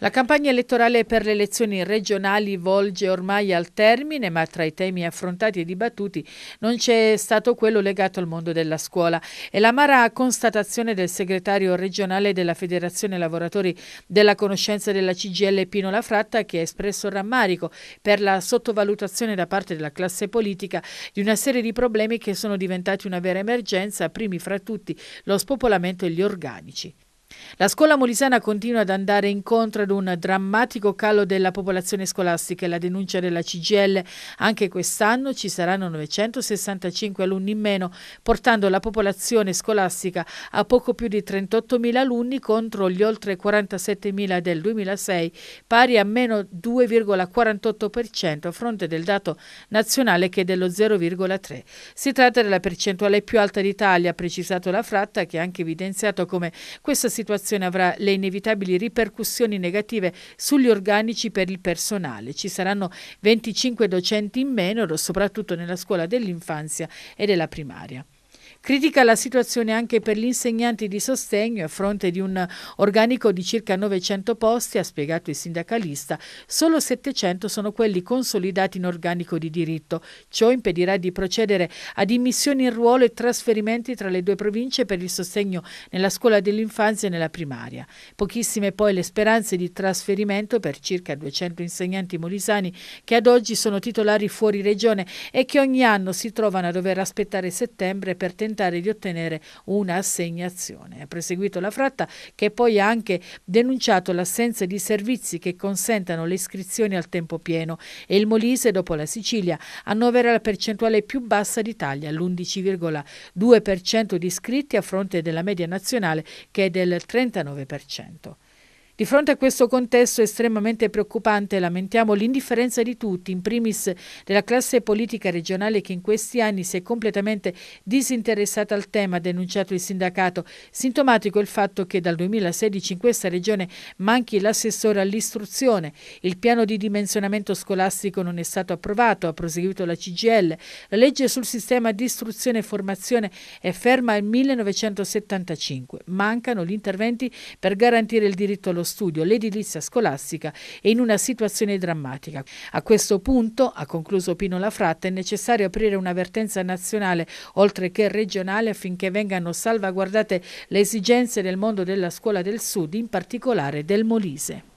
La campagna elettorale per le elezioni regionali volge ormai al termine, ma tra i temi affrontati e dibattuti non c'è stato quello legato al mondo della scuola. È l'amara constatazione del segretario regionale della Federazione Lavoratori della Conoscenza della CGL Pino Lafratta che ha espresso rammarico per la sottovalutazione da parte della classe politica di una serie di problemi che sono diventati una vera emergenza, primi fra tutti lo spopolamento e gli organici. La scuola molisana continua ad andare incontro ad un drammatico calo della popolazione scolastica e la denuncia della CGL. Anche quest'anno ci saranno 965 alunni in meno, portando la popolazione scolastica a poco più di 38.000 alunni contro gli oltre 47.000 del 2006, pari a meno 2,48% a fronte del dato nazionale che è dello 0,3. Si tratta della percentuale più alta d'Italia, ha precisato la Fratta, che ha anche evidenziato come questa situazione avrà le inevitabili ripercussioni negative sugli organici per il personale. Ci saranno 25 docenti in meno, soprattutto nella scuola dell'infanzia e della primaria. Critica la situazione anche per gli insegnanti di sostegno a fronte di un organico di circa 900 posti, ha spiegato il sindacalista, solo 700 sono quelli consolidati in organico di diritto. Ciò impedirà di procedere ad immissioni in ruolo e trasferimenti tra le due province per il sostegno nella scuola dell'infanzia e nella primaria. Pochissime poi le speranze di trasferimento per circa 200 insegnanti molisani che ad oggi sono titolari fuori regione e che ogni anno si trovano a dover aspettare settembre per tentare tentare di ottenere un'assegnazione. Ha proseguito la fratta che poi ha anche denunciato l'assenza di servizi che consentano le iscrizioni al tempo pieno e il Molise, dopo la Sicilia, annovera la percentuale più bassa d'Italia, l'11,2% di iscritti a fronte della media nazionale che è del 39%. Di fronte a questo contesto estremamente preoccupante lamentiamo l'indifferenza di tutti, in primis della classe politica regionale che in questi anni si è completamente disinteressata al tema, ha denunciato il sindacato. Sintomatico il fatto che dal 2016 in questa regione manchi l'assessore all'istruzione. Il piano di dimensionamento scolastico non è stato approvato, ha proseguito la CGL. La legge sul sistema di istruzione e formazione è ferma al 1975. Mancano gli interventi per garantire il diritto allo studio l'edilizia scolastica è in una situazione drammatica. A questo punto, ha concluso Pino Lafratta, è necessario aprire un'avvertenza nazionale oltre che regionale affinché vengano salvaguardate le esigenze del mondo della scuola del Sud, in particolare del Molise.